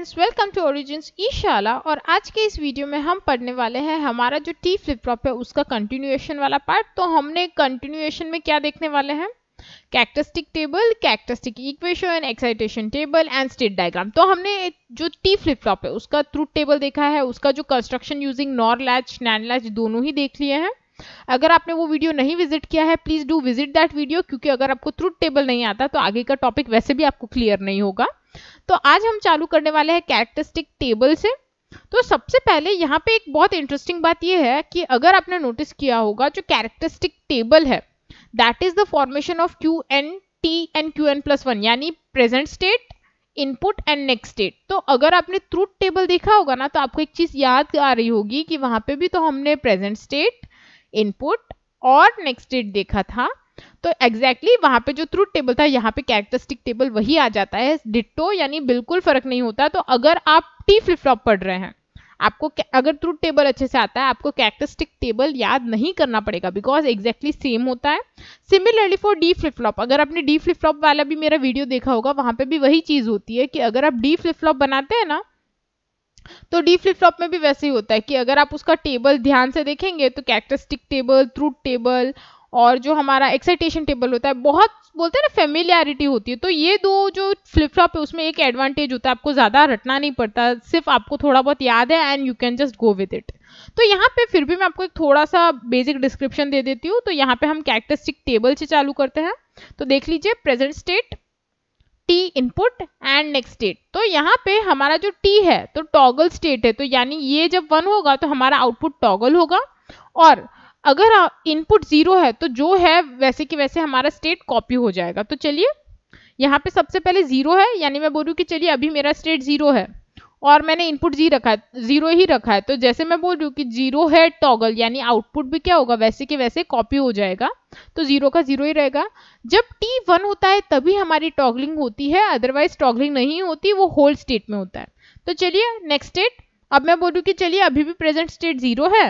friends welcome to origin ईशाला और आज के इस वीडियो में हम पढ़ने वाले हैं हमारा जो टी फ्लिप फ्लॉप है उसका कंटिन्यूएशन वाला पार्ट तो हमने कंटिन्यूएशन में क्या देखने वाले हैं characteristic table characteristic equation excitation table and state diagram तो हमने जो टी फ्लिप फ्लॉप है उसका ट्रूथ टेबल देखा है उसका जो construction using NOR latch NAND latch दोनों ही देख लिए हैं अगर आपने वो वीडियो नहीं विजिट किया है please do visit that video क्योंकि अगर आपको ट्रूथ टेबल नहीं आता तो आगे का टॉपिक वैसे भी आपको क्लियर नहीं होगा तो आज हम चालू करने वाले हैं कैरेक्टरिस्टिक टेबल से तो सबसे पहले यहाँ पे एक बहुत इंटरेस्टिंग बात यह है कि अगर आपने नोटिस किया होगा जो कैरेक्टरिस्टिक टेबल है that is the formation of Q N T N Q N plus one यानी present state input and next state तो अगर आपने ट्रूथ टेबल देखा होगा ना तो आपको एक चीज याद आ रही होगी कि वहां पे भी तो हमने प्रेजेंट स्टेट इनपुट और नेक्स्ट स्टेट देखा था तो एग्जैक्टली exactly वहां पे जो ट्रूथ टेबल था यहाँ पे कैरेक्टरिस्टिक टेबल वही आ जाता है डिट्टो यानी बिल्कुल फर्क नहीं होता तो अगर आप टी फ्लिप फ्लॉप पढ़ रहे हैं आपको अगर ट्रूथ टेबल अच्छे से आता है आपको कैरेक्टरिस्टिक टेबल याद नहीं करना पड़ेगा बिकॉज एग्जैक्टली सेम होता है similarly for D flip flop अगर आपने डी फ्लिप फ्लॉप वाला भी मेरा वीडियो देखा होगा वहां पे भी वही चीज होती है कि अगर आप डी फ्लिप फ्लॉप बनाते हैं ना तो डी फ्लिप फ्लॉप में भी वैसे ही होता है कि अगर आप उसका टेबल ध्यान से देखेंगे तो कैरेक्टरिस्टिक टेबल ट्रूथ टेबल और जो हमारा एक्साइटेशन टेबल होता है बहुत बोलते हैं ना फेमिलियरिटी होती है तो ये दो जो फ्लिप फ्लॉप है उसमें एक एडवांटेज होता है आपको ज़्यादा रटना नहीं पड़ता सिर्फ आपको थोड़ा बहुत याद है and you can just go with it तो यहाँ पे फिर भी मैं आपको एक थोड़ा सा बेसिक डिस्क्रिप्शन दे देती हूँ तो यहाँ पे हम कैरेक्टरिस्टिक टेबल से चालू करते हैं तो देख लीजिए present state T input and next state तो यहाँ पे हमारा जो टी है तो टॉगल स्टेट है तो यानी ये जब वन होगा तो हमारा आउटपुट टॉगल होगा और अगर इनपुट जीरो है तो जो है वैसे कि वैसे हमारा स्टेट कॉपी हो जाएगा तो चलिए यहाँ पे सबसे पहले जीरो है यानी मैं बोलूँ कि चलिए अभी मेरा स्टेट जीरो है और मैंने इनपुट जी रखा है जीरो ही रखा है तो जैसे मैं बोल रही हूँ कि जीरो है टॉगल यानी आउटपुट भी क्या होगा वैसे कि वैसे कॉपी हो जाएगा तो जीरो का जीरो ही रहेगा जब टी वन होता है तभी हमारी टॉगलिंग होती है अदरवाइज टॉगलिंग नहीं होती वो होल स्टेट में होता है तो चलिए नेक्स्ट स्टेट अब मैं बोलूँ कि चलिए अभी भी प्रेजेंट स्टेट ज़ीरो है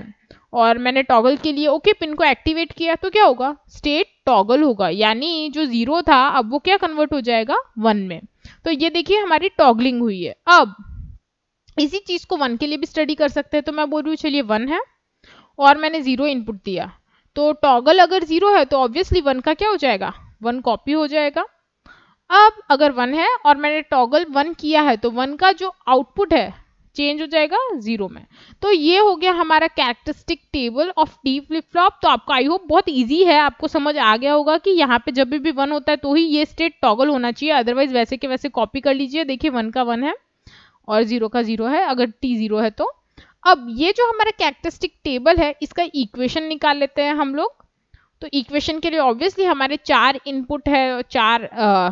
और मैंने टॉगल के लिए ओके पिन को एक्टिवेट किया तो क्या होगा स्टेट टॉगल होगा यानी जो ज़ीरो था अब वो क्या कन्वर्ट हो जाएगा वन में तो ये देखिए हमारी टॉगलिंग हुई है अब इसी चीज़ को वन के लिए भी स्टडी कर सकते हैं तो मैं बोल रही हूँ चलिए वन है और मैंने ज़ीरो इनपुट दिया तो टॉगल अगर ज़ीरो है तो ऑब्वियसली वन का क्या हो जाएगा वन कॉपी हो जाएगा अब अगर वन है और मैंने टॉगल वन किया है तो वन का जो आउटपुट है चेंज हो जाएगा जीरो में तो ये हो गया हमारा characteristic table of D flip flop तो आपका आई होप बहुत इजी है आपको समझ आ गया होगा कि यहाँ पे जब भी वन होता है तो ही ये स्टेट टॉगल होना चाहिए अदरवाइज वैसे के वैसे कॉपी कर लीजिए देखिए वन का वन है और जीरो का जीरो है अगर टी जीरो है तो अब ये जो हमारा कैरेक्टरिस्टिक टेबल है इसका इक्वेशन निकाल लेते हैं हम लोग तो इक्वेशन के लिए ऑब्वियसली हमारे चार इनपुट है चार आ,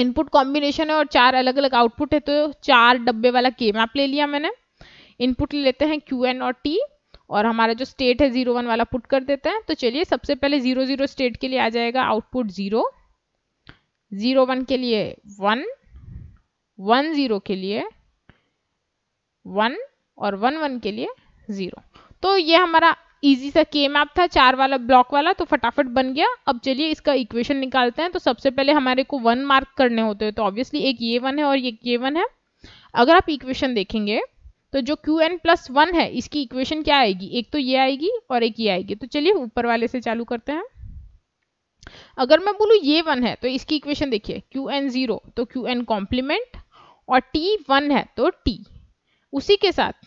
इनपुट कॉम्बिनेशन है और चार अलग अलग आउटपुट है तो चार डब्बे वाला के मैप ले लिया मैंने इनपुट ले लेते हैं क्यू एन और टी और हमारा जो स्टेट है जीरो वन वाला पुट कर देते हैं तो चलिए सबसे पहले जीरो जीरो स्टेट के लिए आ जाएगा आउटपुट जीरो जीरो वन के लिए वन वन जीरो के लिए वन और वन वन के लिए ज़ीरो तो ये हमारा इजी सा के मैप था चार वाला ब्लॉक वाला तो फटाफट बन गया अब चलिए इसका इक्वेशन निकालते हैं तो सबसे पहले हमारे को वन मार्क करने होते हैं तो ऑब्वियसली एक ये वन है और एक ये वन है अगर आप इक्वेशन देखेंगे तो जो क्यू एन प्लस वन है इसकी इक्वेशन क्या आएगी एक तो ये आएगी और एक ये आएगी तो चलिए ऊपर वाले से चालू करते हैं अगर मैं बोलूँ ये वन है तो इसकी इक्वेशन देखिए क्यू एन जीरो तो क्यू एन कॉम्प्लीमेंट और टी वन है तो टी उसी के साथ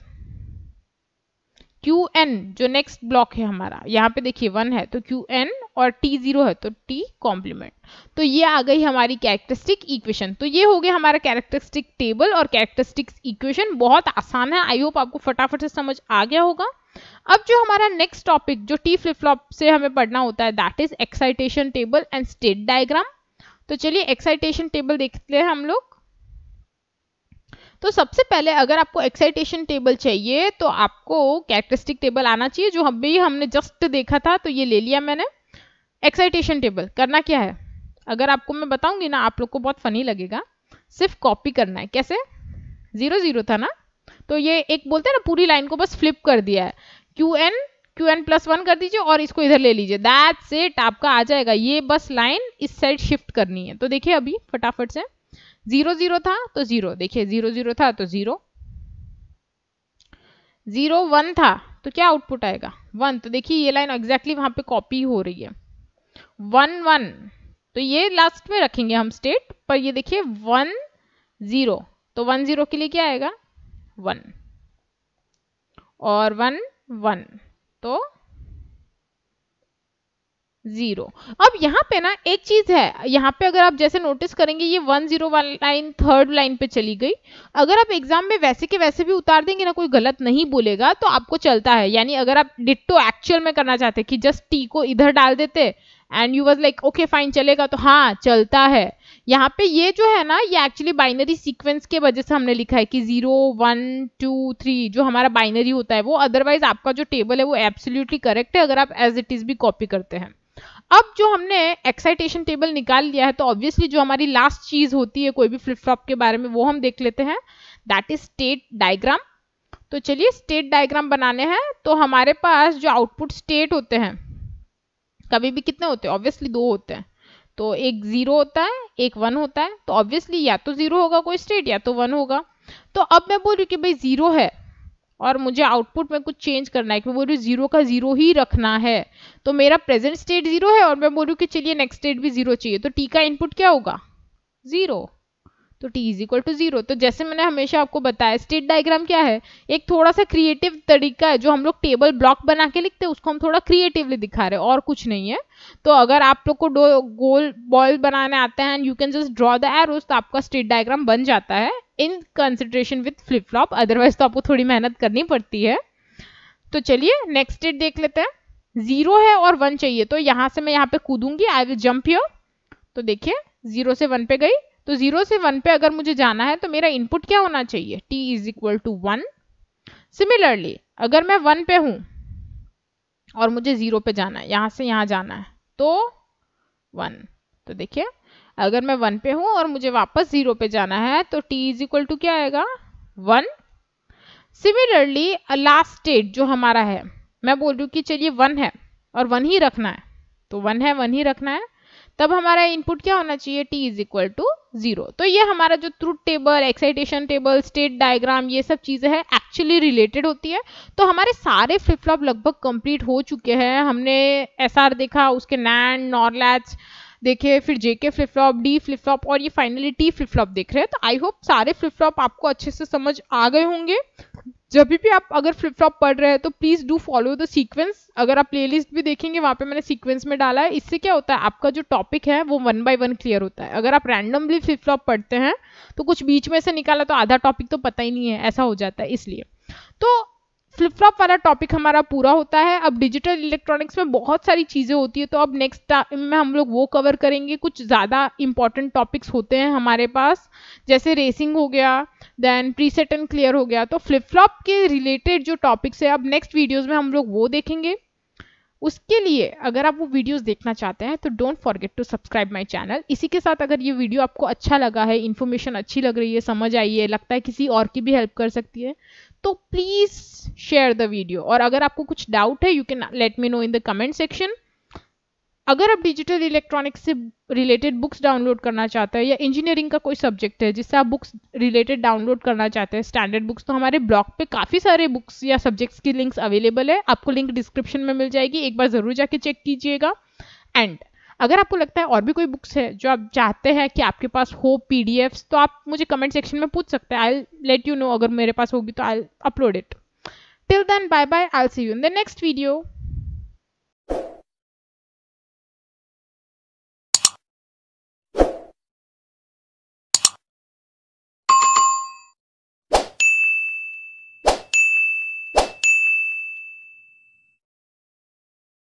क्यू एन जो नेक्स्ट ब्लॉक है हमारा यहाँ पे देखिए वन है तो क्यू एन और टी जीरो है तो टी कॉम्प्लीमेंट तो ये आ गई हमारी कैरेक्टरिस्टिक इक्वेशन तो ये हो गया हमारा कैरेक्टरिस्टिक टेबल और कैरेक्टरिस्टिक इक्वेशन बहुत आसान है आई होप आपको फटाफट से समझ आ गया होगा अब जो हमारा नेक्स्ट टॉपिक जो टी फ्लिप फ्लॉप से हमें पढ़ना होता है that is excitation table and state diagram तो चलिए एक्साइटेशन टेबल देखते हैं हम लोग तो सबसे पहले अगर आपको एक्साइटेशन टेबल चाहिए तो आपको कैरेक्टरिस्टिक टेबल आना चाहिए जो हम भी हमने जस्ट देखा था तो ये ले लिया मैंने एक्साइटेशन टेबल करना क्या है अगर आपको मैं बताऊंगी ना आप लोग को बहुत फनी लगेगा सिर्फ कॉपी करना है कैसे जीरो जीरो था ना तो ये एक बोलते हैं ना पूरी लाइन को बस फ्लिप कर दिया है Q N Q N plus one कर दीजिए और इसको इधर ले लीजिए दैट सेट आपका आ जाएगा ये बस लाइन इस साइड शिफ्ट करनी है तो देखिए अभी फटाफट से जीरो जीरो था तो जीरो देखिए जीरो जीरो था तो जीरो जीरो वन था तो क्या आउटपुट आएगा वन तो देखिए ये लाइन एग्जैक्टली वहां पे कॉपी हो रही है वन वन तो ये लास्ट में रखेंगे हम स्टेट पर ये देखिए वन जीरो तो वन जीरो के लिए क्या आएगा वन और वन वन तो जीरो अब यहाँ पे ना एक चीज है यहाँ पे अगर आप जैसे नोटिस करेंगे ये one zero line third line पे चली गई अगर आप एग्जाम में वैसे के वैसे भी उतार देंगे ना कोई गलत नहीं बोलेगा तो आपको चलता है यानी अगर आप डिट्टो तो एक्चुअल में करना चाहते कि जस्ट टी को इधर डाल देते and you was like okay fine चलेगा तो हाँ चलता है यहाँ पे ये जो है ना ये एक्चुअली बाइनरी सीक्वेंस के वजह से हमने लिखा है कि जीरो वन टू थ्री जो हमारा बाइनरी होता है वो अदरवाइज आपका जो टेबल है वो एब्सोल्युटली करेक्ट है अगर आप एज इट इज भी कॉपी करते हैं अब जो हमने एक्साइटेशन टेबल निकाल लिया है तो ऑब्वियसली जो हमारी लास्ट चीज होती है कोई भी फ्लिप फ्लॉप के बारे में वो हम देख लेते हैं दैट इज स्टेट डायग्राम तो चलिए स्टेट डायग्राम बनाने हैं तो हमारे पास जो आउटपुट स्टेट होते हैं कभी भी कितने होते हैं ऑब्वियसली दो होते हैं तो एक जीरो होता है एक वन होता है तो ऑब्वियसली या तो जीरो होगा कोई स्टेट या तो वन होगा तो अब मैं बोल रही हूँ कि भाई जीरो है और मुझे आउटपुट में कुछ चेंज करना है कि मैं बोल रही हूँ जीरो का जीरो ही रखना है तो मेरा प्रेजेंट स्टेट जीरो है और मैं बोल रही हूँ कि चलिए नेक्स्ट स्टेट भी जीरो चाहिए तो टी का इनपुट क्या होगा जीरो तो T is equal to zero तो जैसे मैंने हमेशा आपको बताया स्टेट डायग्राम क्या है एक थोड़ा सा क्रिएटिव तरीका है जो हम लोग टेबल ब्लॉक बना के लिखते हैं उसको हम थोड़ा क्रिएटिवली दिखा रहे हैं और कुछ नहीं है तो अगर आप लोग को गोल बॉल बनाने आते हैं and you can just draw the arrows तो आपका स्टेट डायग्राम बन जाता है in consideration with flip flop otherwise तो आपको थोड़ी मेहनत करनी पड़ती है तो चलिए नेक्स्ट स्टेट देख लेते हैं जीरो है और वन चाहिए तो यहाँ से मैं यहाँ पे कूदूंगी आई विल जम्प योर तो देखिए जीरो से वन पे गई तो जीरो से वन पे अगर मुझे जाना है तो मेरा इनपुट क्या होना चाहिए T is equal to one similarly अगर मैं वन पे हूँ और मुझे जीरो पे जाना है यहाँ से यहाँ जाना है तो वन तो देखिए अगर मैं वन पे हूँ और मुझे वापस जीरो पे जाना है तो टी इज इक्वल टू क्या आएगा वन सिमिलरली लास्ट स्टेट जो हमारा है मैं बोल रही हूँ कि चलिए वन है और वन ही रखना है तो वन है वन ही रखना है तब हमारा इनपुट क्या होना चाहिए T is equal to zero तो ये हमारा जो truth table excitation table state diagram ये सब चीज़ें हैं एक्चुअली रिलेटेड होती है तो हमारे सारे फ्लिप फ्लॉप लगभग कंप्लीट हो चुके हैं हमने एस देखा उसके नैंड नॉर्लैच देखिए फिर JK flip flop D flip flop और ये फाइनली टी फ्लिप फ्लॉप देख रहे हैं तो आई होप सारे फ्लिप फ्लॉप आपको अच्छे से समझ आ गए होंगे जब भी आप अगर फ्लिप फ्लॉप पढ़ रहे हैं तो please do follow the sequence अगर आप प्लेलिस्ट भी देखेंगे वहां पे मैंने सीक्वेंस में डाला है इससे क्या होता है आपका जो टॉपिक है वो वन बाय वन क्लियर होता है अगर आप रैंडमली फ्लिप फ्लॉप पढ़ते हैं तो कुछ बीच में से निकाला तो आधा टॉपिक तो पता ही नहीं है ऐसा हो जाता है इसलिए तो फ्लिप फ्लॉप वाला टॉपिक हमारा पूरा होता है अब डिजिटल इलेक्ट्रॉनिक्स में बहुत सारी चीज़ें होती है तो अब नेक्स्ट टाइम में हम लोग वो कवर करेंगे कुछ ज़्यादा इंपॉर्टेंट टॉपिक्स होते हैं हमारे पास जैसे रेसिंग हो गया देन सेट एंड क्लियर हो गया तो फ्लिप फ्लॉप के रिलेटेड जो टॉपिक्स है अब नेक्स्ट वीडियोज़ में हम लोग वो देखेंगे उसके लिए अगर आप वो वीडियोस देखना चाहते हैं तो don't forget to subscribe my channel इसी के साथ अगर ये वीडियो आपको अच्छा लगा है इन्फॉर्मेशन अच्छी लग रही है समझ आई है लगता है किसी और की भी हेल्प कर सकती है तो प्लीज़ शेयर द वीडियो और अगर आपको कुछ डाउट है you can let me know in the comment section अगर आप डिजिटल इलेक्ट्रॉनिक से रिलेटेड बुक्स डाउनलोड करना चाहते हैं या इंजीनियरिंग का कोई सब्जेक्ट है जिससे आप बुक्स रिलेटेड डाउनलोड करना चाहते हैं स्टैंडर्ड बुक्स तो हमारे ब्लॉग पे काफ़ी सारे बुक्स या सब्जेक्ट्स की लिंक्स अवेलेबल है आपको लिंक डिस्क्रिप्शन में मिल जाएगी एक बार ज़रूर जाके चेक कीजिएगा एंड अगर आपको लगता है और भी कोई बुक्स है जो आप चाहते हैं कि आपके पास हो पी तो आप मुझे कमेंट सेक्शन में पूछ सकते हैं आई लेट यू नो अगर मेरे पास होगी तो I upload it till then bye bye I see you in the next video